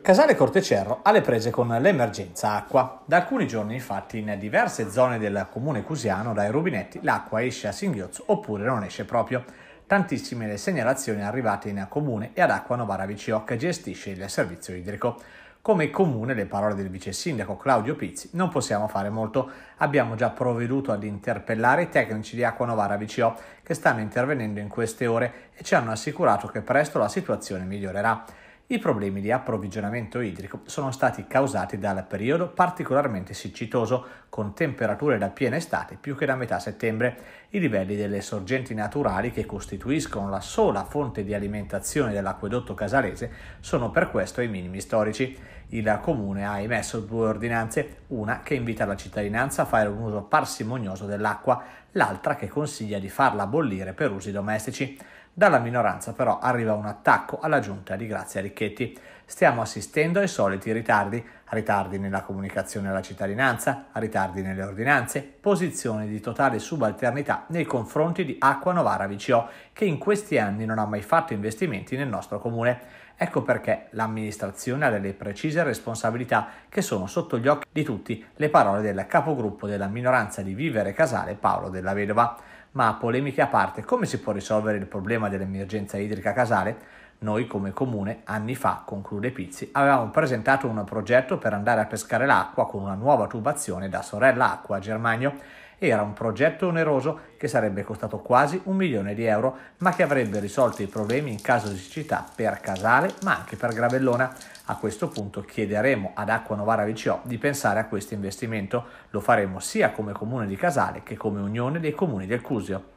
Casale Cortecerro ha le prese con l'emergenza acqua. Da alcuni giorni infatti in diverse zone del comune cusiano dai rubinetti l'acqua esce a singhiozzo oppure non esce proprio. Tantissime le segnalazioni arrivate in comune e ad Acqua Novara VCO che gestisce il servizio idrico. Come comune, le parole del vice sindaco Claudio Pizzi, non possiamo fare molto. Abbiamo già provveduto ad interpellare i tecnici di Acqua Novara VCO che stanno intervenendo in queste ore e ci hanno assicurato che presto la situazione migliorerà. I problemi di approvvigionamento idrico sono stati causati dal periodo particolarmente siccitoso, con temperature da piena estate più che da metà settembre. I livelli delle sorgenti naturali, che costituiscono la sola fonte di alimentazione dell'acquedotto casalese, sono per questo ai minimi storici. Il comune ha emesso due ordinanze, una che invita la cittadinanza a fare un uso parsimonioso dell'acqua, l'altra che consiglia di farla bollire per usi domestici. Dalla minoranza però arriva un attacco alla giunta di Grazia Ricchetti. Stiamo assistendo ai soliti ritardi, ritardi nella comunicazione alla cittadinanza, ritardi nelle ordinanze, posizione di totale subalternità nei confronti di Acqua Novara VCO, che in questi anni non ha mai fatto investimenti nel nostro comune. Ecco perché l'amministrazione ha delle precise responsabilità che sono sotto gli occhi di tutti le parole del capogruppo della minoranza di Vivere Casale Paolo della Vedova. Ma polemiche a parte, come si può risolvere il problema dell'emergenza idrica casale? Noi come comune anni fa, conclude Pizzi, avevamo presentato un progetto per andare a pescare l'acqua con una nuova tubazione da Sorella Acqua a Germagno. Era un progetto oneroso che sarebbe costato quasi un milione di euro, ma che avrebbe risolto i problemi in caso di siccità per Casale, ma anche per Gravellona. A questo punto chiederemo ad Acqua Novara VCO di pensare a questo investimento. Lo faremo sia come comune di Casale che come unione dei comuni del Cusio.